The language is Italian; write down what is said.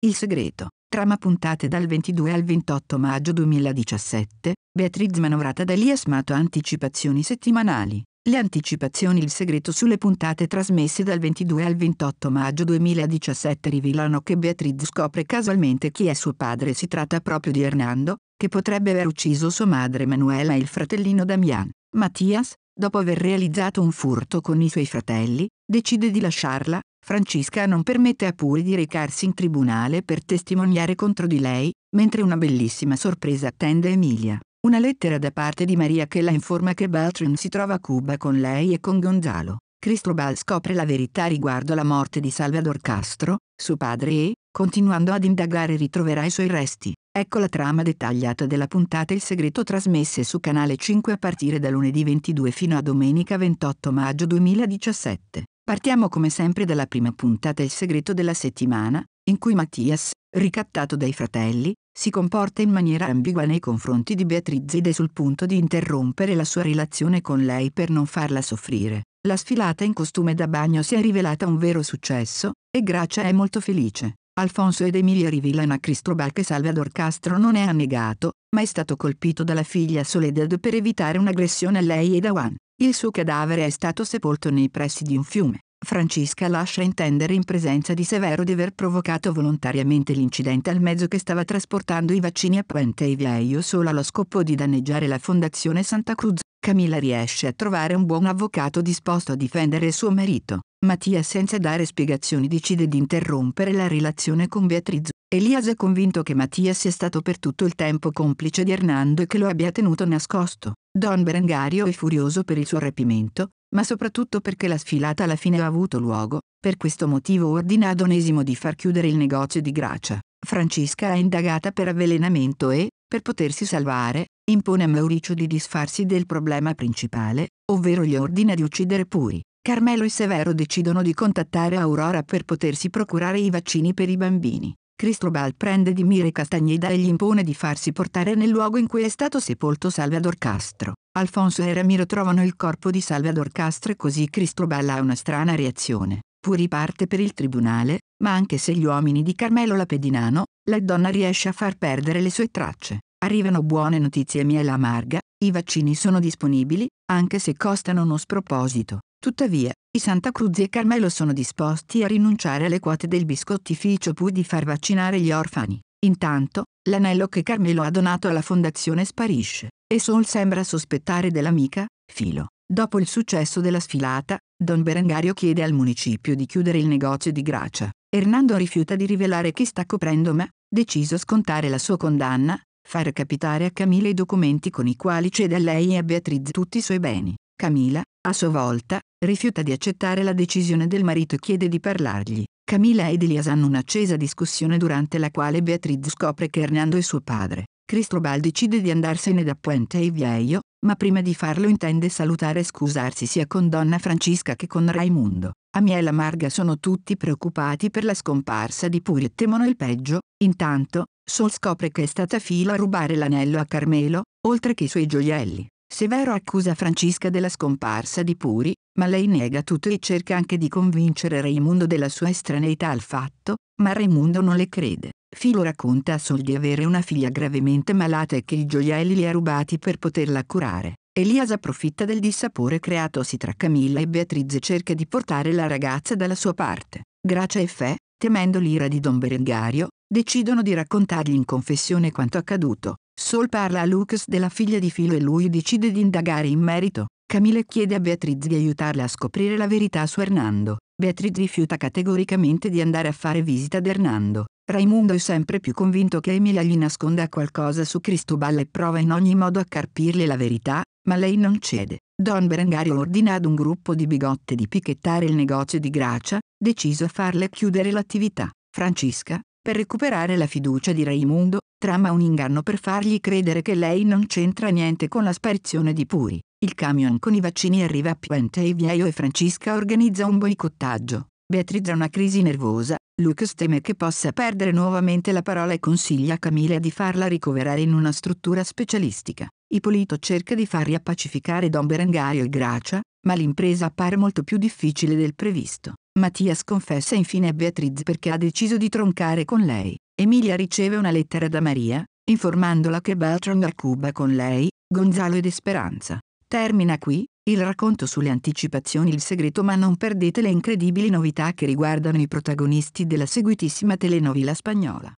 Il segreto. Trama puntate dal 22 al 28 maggio 2017. Beatriz manovrata da Elias Mato Anticipazioni settimanali. Le anticipazioni Il segreto sulle puntate trasmesse dal 22 al 28 maggio 2017 rivelano che Beatriz scopre casualmente chi è suo padre. Si tratta proprio di Hernando, che potrebbe aver ucciso sua madre Manuela e il fratellino Damian. Mattias, dopo aver realizzato un furto con i suoi fratelli, decide di lasciarla, Francesca non permette a Puri di recarsi in tribunale per testimoniare contro di lei, mentre una bellissima sorpresa attende Emilia. Una lettera da parte di Maria che la informa che Beltran si trova a Cuba con lei e con Gonzalo. Cristobal scopre la verità riguardo alla morte di Salvador Castro, suo padre e, continuando ad indagare ritroverà i suoi resti. Ecco la trama dettagliata della puntata Il segreto trasmesse su Canale 5 a partire da lunedì 22 fino a domenica 28 maggio 2017. Partiamo come sempre dalla prima puntata Il segreto della settimana, in cui Mattias, ricattato dai fratelli, si comporta in maniera ambigua nei confronti di Beatriz ed è sul punto di interrompere la sua relazione con lei per non farla soffrire. La sfilata in costume da bagno si è rivelata un vero successo, e Gracia è molto felice. Alfonso ed Emilia a Cristobal che Salvador Castro non è annegato, ma è stato colpito dalla figlia Soledad per evitare un'aggressione a lei e da Juan. Il suo cadavere è stato sepolto nei pressi di un fiume. Francisca lascia intendere in presenza di Severo di aver provocato volontariamente l'incidente al mezzo che stava trasportando i vaccini a Puente e Viejo solo allo scopo di danneggiare la Fondazione Santa Cruz. Camilla riesce a trovare un buon avvocato disposto a difendere suo marito. Mattia senza dare spiegazioni decide di interrompere la relazione con Beatriz. Elias è convinto che Mattia sia stato per tutto il tempo complice di Hernando e che lo abbia tenuto nascosto. Don Berengario è furioso per il suo rapimento, ma soprattutto perché la sfilata alla fine ha avuto luogo, per questo motivo ordina ad Onesimo di far chiudere il negozio di Gracia. Francesca è indagata per avvelenamento e, per potersi salvare, impone a Mauricio di disfarsi del problema principale, ovvero gli ordina di uccidere Puri. Carmelo e Severo decidono di contattare Aurora per potersi procurare i vaccini per i bambini. Cristobal prende di mira Castagneda e gli impone di farsi portare nel luogo in cui è stato sepolto Salvador Castro. Alfonso e Ramiro trovano il corpo di Salvador Castro e così Cristobal ha una strana reazione. Puri parte per il tribunale, ma anche se gli uomini di Carmelo la pedinano, la donna riesce a far perdere le sue tracce. Arrivano buone notizie a miela amarga, i vaccini sono disponibili, anche se costano uno sproposito. Tuttavia, i Santa Cruz e Carmelo sono disposti a rinunciare alle quote del biscottificio pur di far vaccinare gli orfani. Intanto, l'anello che Carmelo ha donato alla fondazione sparisce, e Sol sembra sospettare dell'amica, Filo. Dopo il successo della sfilata, Don Berengario chiede al municipio di chiudere il negozio di Gracia. Hernando rifiuta di rivelare chi sta coprendo ma, deciso a scontare la sua condanna, far capitare a Camille i documenti con i quali cede a lei e a Beatriz tutti i suoi beni. Camila, a sua volta, rifiuta di accettare la decisione del marito e chiede di parlargli. Camila ed Elias hanno un'accesa discussione durante la quale Beatriz scopre che Hernando è suo padre. Cristobal decide di andarsene da Puente e Vieio, ma prima di farlo intende salutare e scusarsi sia con Donna Francesca che con Raimundo. Amiela e Marga sono tutti preoccupati per la scomparsa di Puri e temono il peggio. Intanto, Sol scopre che è stata Filo a rubare l'anello a Carmelo, oltre che i suoi gioielli. Severo accusa Francesca della scomparsa di Puri, ma lei nega tutto e cerca anche di convincere Raimundo della sua estraneità al fatto, ma Raimundo non le crede. Filo racconta a Sol di avere una figlia gravemente malata e che i gioielli li ha rubati per poterla curare. Elias approfitta del dissapore creatosi tra Camilla e Beatrice e cerca di portare la ragazza dalla sua parte. Gracia e Fe, temendo l'ira di Don Berengario, decidono di raccontargli in confessione quanto accaduto. Sol parla a Lucas della figlia di Filo e lui decide di indagare in merito. Camille chiede a Beatriz di aiutarla a scoprire la verità su Hernando. Beatriz rifiuta categoricamente di andare a fare visita ad Hernando. Raimundo è sempre più convinto che Emilia gli nasconda qualcosa su Cristobal e prova in ogni modo a carpirle la verità, ma lei non cede. Don Berengario ordina ad un gruppo di bigotte di picchettare il negozio di Gracia, deciso a farle chiudere l'attività. Francesca, per recuperare la fiducia di Raimundo, trama un inganno per fargli credere che lei non c'entra niente con la sparizione di Puri. Il camion con i vaccini arriva a Puente e Viaio e Francisca organizza un boicottaggio. Beatriz ha una crisi nervosa, Lucas teme che possa perdere nuovamente la parola e consiglia a Camilla di farla ricoverare in una struttura specialistica. Ippolito cerca di far riappacificare Don Berengario e Gracia, ma l'impresa appare molto più difficile del previsto. Mattias confessa infine a Beatriz perché ha deciso di troncare con lei. Emilia riceve una lettera da Maria, informandola che Bertrand a Cuba con lei, Gonzalo ed Esperanza. Termina qui, il racconto sulle anticipazioni Il segreto ma non perdete le incredibili novità che riguardano i protagonisti della seguitissima telenovela spagnola.